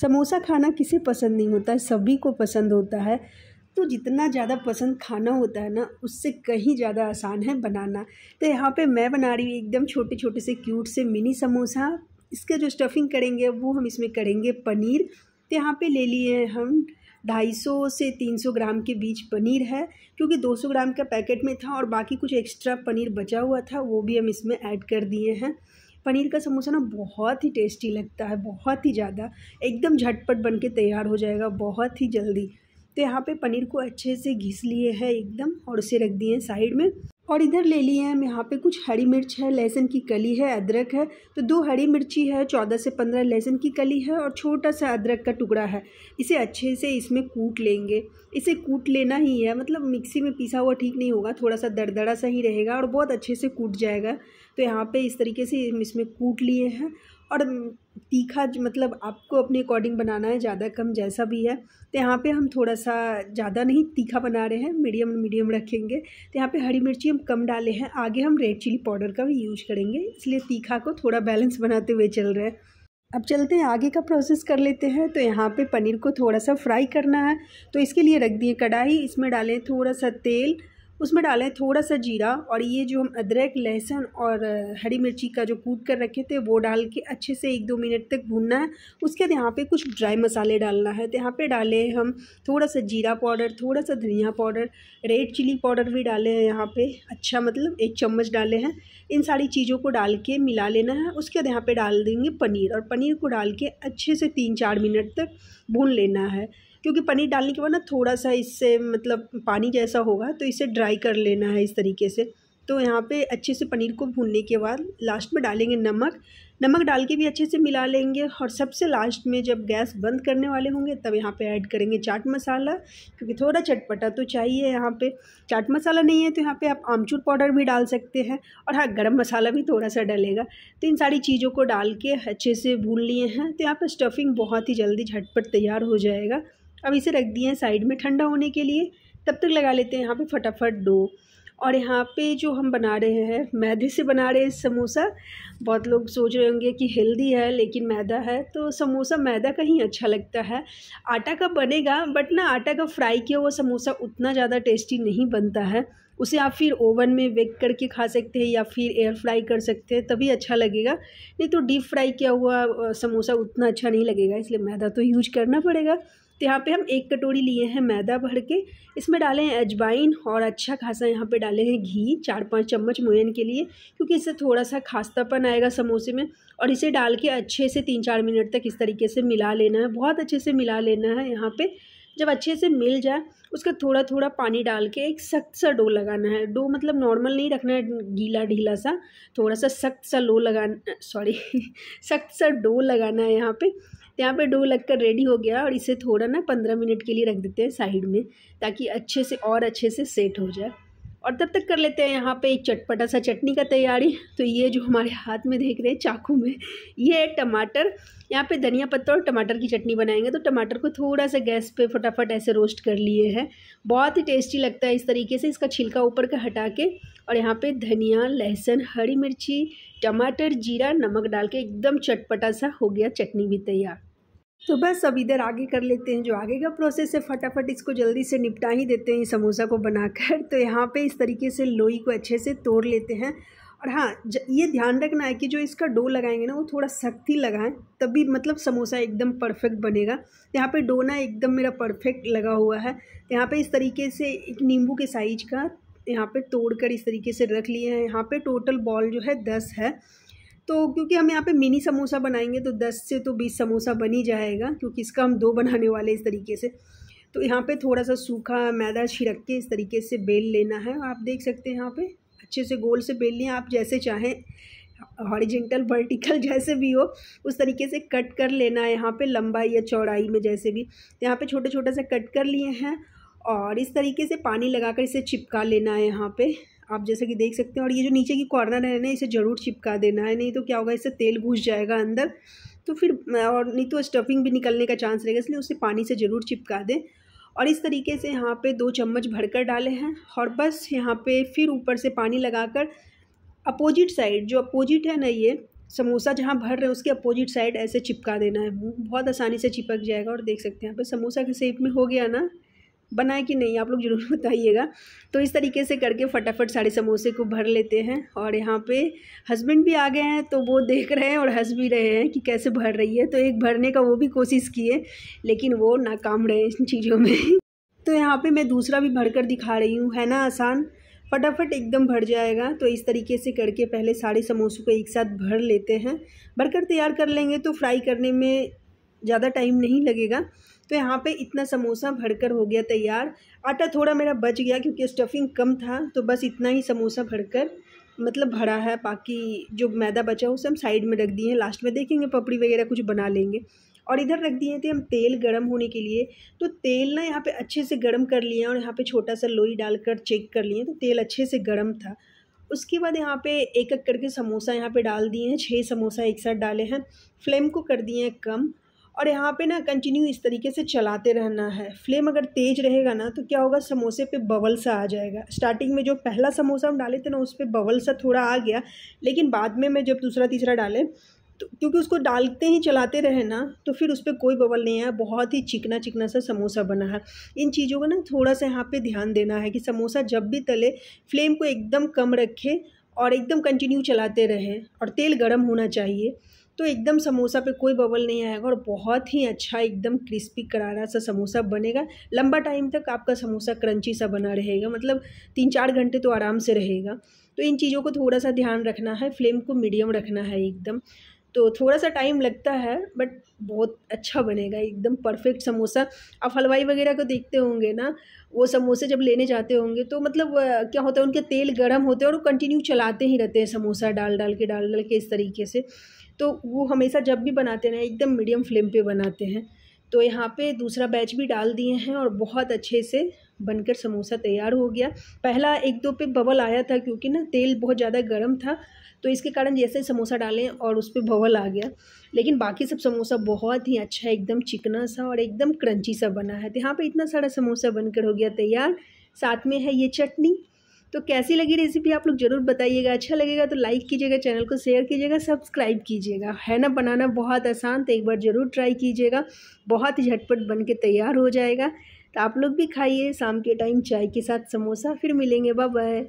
समोसा खाना किसे पसंद नहीं होता है सभी को पसंद होता है तो जितना ज़्यादा पसंद खाना होता है ना उससे कहीं ज़्यादा आसान है बनाना तो यहाँ पे मैं बना रही हूँ एकदम छोटे छोटे से क्यूट से मिनी समोसा इसका जो स्टफिंग करेंगे वो हम इसमें करेंगे पनीर तो यहाँ पे ले लिए हैं हम 250 से 300 ग्राम के बीच पनीर है क्योंकि 200 ग्राम का पैकेट में था और बाकी कुछ एक्स्ट्रा पनीर बचा हुआ था वो भी हम इसमें ऐड कर दिए हैं पनीर का समोसा ना बहुत ही टेस्टी लगता है बहुत ही ज़्यादा एकदम झटपट बन के तैयार हो जाएगा बहुत ही जल्दी तो यहाँ पे पनीर को अच्छे से घिस लिए है एकदम और उसे रख दिए हैं साइड में और इधर ले लिए हैं हम यहाँ पे कुछ हरी मिर्च है लहसुन की कली है अदरक है तो दो हरी मिर्ची है चौदह से पंद्रह लहसुन की कली है और छोटा सा अदरक का टुकड़ा है इसे अच्छे से इसमें कूट लेंगे इसे कूट लेना ही है मतलब मिक्सी में पीसा हुआ ठीक नहीं होगा थोड़ा सा दरदरा सा ही रहेगा और बहुत अच्छे से कूट जाएगा तो यहाँ पे इस तरीके से इसमें कूट लिए हैं और तीखा मतलब आपको अपने अकॉर्डिंग बनाना है ज़्यादा कम जैसा भी है तो यहाँ पे हम थोड़ा सा ज़्यादा नहीं तीखा बना रहे हैं मीडियम मीडियम रखेंगे तो यहाँ पे हरी मिर्ची हम कम डाले हैं आगे हम रेड चिली पाउडर का भी यूज़ करेंगे इसलिए तीखा को थोड़ा बैलेंस बनाते हुए चल रहे हैं अब चलते हैं आगे का प्रोसेस कर लेते हैं तो यहाँ पे पनीर को थोड़ा सा फ्राई करना है तो इसके लिए रख दिए कढ़ाई इसमें डालें थोड़ा सा तेल उसमें डाला है थोड़ा सा जीरा और ये जो हम अदरक लहसुन और हरी मिर्ची का जो कूट कर रखे थे वो डाल के अच्छे से एक दो मिनट तक भूनना है उसके बाद यहाँ पे कुछ ड्राई मसाले डालना है तो यहाँ पे डाले हम थोड़ा सा जीरा पाउडर थोड़ा सा धनिया पाउडर रेड चिली पाउडर भी डाले हैं यहाँ पर अच्छा मतलब एक चम्मच डाले हैं इन सारी चीज़ों को डाल के मिला लेना है उसके बाद यहाँ पर डाल देंगे पनीर और पनीर को डाल के अच्छे से तीन चार मिनट तक भून लेना है क्योंकि पनीर डालने के बाद ना थोड़ा सा इससे मतलब पानी जैसा होगा तो इसे ड्राई कर लेना है इस तरीके से तो यहाँ पे अच्छे से पनीर को भूनने के बाद लास्ट में डालेंगे नमक नमक डाल के भी अच्छे से मिला लेंगे और सबसे लास्ट में जब गैस बंद करने वाले होंगे तब यहाँ पे ऐड करेंगे चाट मसाला क्योंकि थोड़ा चटपटा तो चाहिए यहाँ पे चाट मसाला नहीं है तो यहाँ पे आप आमचूर पाउडर भी डाल सकते हैं और हाँ गर्म मसाला भी थोड़ा सा डलेगा तो इन सारी चीज़ों को डाल के अच्छे से भून लिए हैं तो यहाँ पर स्टफिंग बहुत ही जल्दी झटपट तैयार हो जाएगा अब इसे रख दिए हैं साइड में ठंडा होने के लिए तब तक लगा लेते हैं यहाँ पे फटाफट डो और यहाँ पे जो हम बना रहे हैं मैदे से बना रहे हैं समोसा बहुत लोग सोच रहे होंगे कि हेल्दी है लेकिन मैदा है तो समोसा मैदा का ही अच्छा लगता है आटा का बनेगा बट ना आटा का फ्राई किया हुआ समोसा उतना ज़्यादा टेस्टी नहीं बनता है उसे आप फिर ओवन में वेक करके खा सकते हैं या फिर एयर फ्राई कर सकते हैं तभी अच्छा लगेगा नहीं तो डीप फ्राई किया हुआ समोसा उतना अच्छा नहीं लगेगा इसलिए मैदा तो यूज करना पड़ेगा तो यहाँ पे हम एक कटोरी लिए हैं मैदा भर के इसमें डाले हैं अजवाइन और अच्छा खासा यहाँ पे डाले हैं घी चार पांच चम्मच मोयन के लिए क्योंकि इससे थोड़ा सा खास्तापन आएगा समोसे में और इसे डाल के अच्छे से तीन चार मिनट तक इस तरीके से मिला लेना है बहुत अच्छे से मिला लेना है यहाँ पर जब अच्छे से मिल जाए उसका थोड़ा थोड़ा पानी डाल के एक सख्त सा डो लगाना है डो मतलब नॉर्मल नहीं रखना है गीला ढीला सा थोड़ा सा सख्त सा लो लगाना सॉरी सख्त सा डो लगाना है यहाँ पे तो यहाँ पर डो लगकर रेडी हो गया और इसे थोड़ा ना पंद्रह मिनट के लिए रख देते हैं साइड में ताकि अच्छे से और अच्छे से सेट हो जाए और तब तक कर लेते हैं यहाँ पे एक चटपटा सा चटनी का तैयारी तो ये जो हमारे हाथ में देख रहे हैं चाकू में ये है टमाटर यहाँ पे धनिया पत्ता और टमाटर की चटनी बनाएंगे तो टमाटर को थोड़ा सा गैस पे फटाफट ऐसे रोस्ट कर लिए हैं बहुत ही टेस्टी लगता है इस तरीके से इसका छिलका ऊपर का हटा के और यहाँ पे धनिया लहसुन हरी मिर्ची टमाटर जीरा नमक डाल के एकदम चटपटा सा हो गया चटनी भी तैयार तो बस अब इधर आगे कर लेते हैं जो आगे का प्रोसेस है फटाफट इसको जल्दी से निपटा ही देते हैं समोसा को बनाकर तो यहाँ पे इस तरीके से लोई को अच्छे से तोड़ लेते हैं और हाँ ये ध्यान रखना है कि जो इसका डो लगाएंगे ना वो थोड़ा सख्ती लगाएं तभी मतलब समोसा एकदम परफेक्ट बनेगा यहाँ पे डो ना एकदम मेरा परफेक्ट लगा हुआ है यहाँ पे इस तरीके से एक नींबू के साइज का यहाँ पे तोड़ कर इस तरीके से रख लिए हैं यहाँ पे टोटल बॉल जो है दस है तो क्योंकि हम यहाँ पे मिनी समोसा बनाएंगे तो दस से तो बीस समोसा बन ही जाएगा क्योंकि इसका हम दो बनाने वाले इस तरीके से तो यहाँ पे थोड़ा सा सूखा मैदा छिड़क के इस तरीके से बेल लेना है आप देख सकते हैं यहाँ पे अच्छे से गोल से बेल लें आप जैसे चाहें हॉरिजेंटल वर्टिकल जैसे भी हो उस तरीके से कट कर लेना है यहाँ पर लंबाई या चौड़ाई में जैसे भी यहाँ पर छोटे छोटे से कट कर लिए हैं और इस तरीके से पानी लगा इसे चिपका लेना है यहाँ पर आप जैसे कि देख सकते हैं और ये जो नीचे की कॉर्नर है ना इसे ज़रूर चिपका देना है नहीं तो क्या होगा इससे तेल घुस जाएगा अंदर तो फिर और नहीं तो स्टफिंग भी निकलने का चांस रहेगा इसलिए उसे पानी से ज़रूर चिपका दें और इस तरीके से यहाँ पे दो चम्मच भरकर डाले हैं और बस यहाँ पे फिर ऊपर से पानी लगाकर अपोजिट साइड जो अपोजिट है ना ये समोसा जहाँ भर रहे हैं उसके अपोजिट साइड ऐसे चिपका देना है बहुत आसानी से चिपक जाएगा और देख सकते हैं यहाँ पे समोसा के शेप में हो गया ना बना है कि नहीं आप लोग ज़रूर बताइएगा तो इस तरीके से करके फटाफट सारे समोसे को भर लेते हैं और यहाँ पे हस्बैंड भी आ गए हैं तो वो देख रहे हैं और हंस भी रहे हैं कि कैसे भर रही है तो एक भरने का वो भी कोशिश किए लेकिन वो नाकाम रहे इन चीज़ों में तो यहाँ पर मैं दूसरा भी भर कर दिखा रही हूँ है ना आसान फटाफट एकदम भर जाएगा तो इस तरीके से करके पहले सारे समोसों को एक साथ भर लेते हैं भरकर तैयार कर लेंगे तो फ्राई करने में ज़्यादा टाइम नहीं लगेगा तो यहाँ पे इतना समोसा भरकर हो गया तैयार आटा थोड़ा मेरा बच गया क्योंकि स्टफिंग कम था तो बस इतना ही समोसा भरकर मतलब भरा है बाकी जो मैदा बचा है उसे हम साइड में रख दिए हैं लास्ट में देखेंगे पपड़ी वगैरह कुछ बना लेंगे और इधर रख दिए थे हम तेल गरम होने के लिए तो तेल ना यहाँ पे अच्छे से गरम कर लिए और यहाँ पे छोटा सा लोई डालकर चेक कर लिए तो तेल अच्छे से गरम था उसके बाद यहाँ पे एक एक करके समोसा यहाँ पे डाल दिए हैं छः समोसा एक साथ डाले हैं फ्लेम को कर दिए हैं कम और यहाँ पे ना कंटिन्यू इस तरीके से चलाते रहना है फ्लेम अगर तेज रहेगा ना तो क्या होगा समोसे पे बबल सा आ जाएगा स्टार्टिंग में जो पहला समोसा हम डाले थे ना उस पर बबल सा थोड़ा आ गया लेकिन बाद में मैं जब दूसरा तीसरा डाले तो क्योंकि उसको डालते ही चलाते रहे ना तो फिर उस पर कोई बबल नहीं आया बहुत ही चिकना चिकना सा समोसा बना है इन चीज़ों का ना थोड़ा सा यहाँ पे ध्यान देना है कि समोसा जब भी तले फ्लेम को एकदम कम रखें और एकदम कंटिन्यू चलाते रहें और तेल गर्म होना चाहिए तो एकदम समोसा पे कोई बबल नहीं आएगा और बहुत ही अच्छा एकदम क्रिस्पी करारा सा समोसा बनेगा लंबा टाइम तक आपका समोसा क्रंची सा बना रहेगा मतलब तीन चार घंटे तो आराम से रहेगा तो इन चीज़ों को थोड़ा सा ध्यान रखना है फ्लेम को मीडियम रखना है एकदम तो थोड़ा सा टाइम लगता है बट बहुत अच्छा बनेगा एकदम परफेक्ट समोसा आप हलवाई वगैरह को देखते होंगे ना वो समोसे जब लेने जाते होंगे तो मतलब क्या होता है उनके तेल गर्म होते हैं और वो कंटिन्यू चलाते ही रहते हैं समोसा डाल डाल के डाल डाल के इस तरीके से तो वो हमेशा जब भी बनाते हैं एकदम मीडियम फ्लेम पर बनाते हैं तो यहाँ पर दूसरा बैच भी डाल दिए हैं और बहुत अच्छे से बनकर समोसा तैयार हो गया पहला एक दो पे बबल आया था क्योंकि ना तेल बहुत ज़्यादा गर्म था तो इसके कारण जैसे समोसा डालें और उस पर बबल आ गया लेकिन बाकी सब समोसा बहुत ही अच्छा है एकदम चिकना सा और एकदम क्रंची सा बना है तो यहाँ पर इतना सारा समोसा बनकर हो गया तैयार साथ में है ये चटनी तो कैसी लगी रेसिपी आप लोग ज़रूर बताइएगा अच्छा लगेगा तो लाइक कीजिएगा चैनल को शेयर कीजिएगा सब्सक्राइब कीजिएगा है ना बनाना बहुत आसान तो एक बार ज़रूर ट्राई कीजिएगा बहुत ही झटपट बन के तैयार हो जाएगा तो आप लोग भी खाइए शाम के टाइम चाय के साथ समोसा फिर मिलेंगे बाय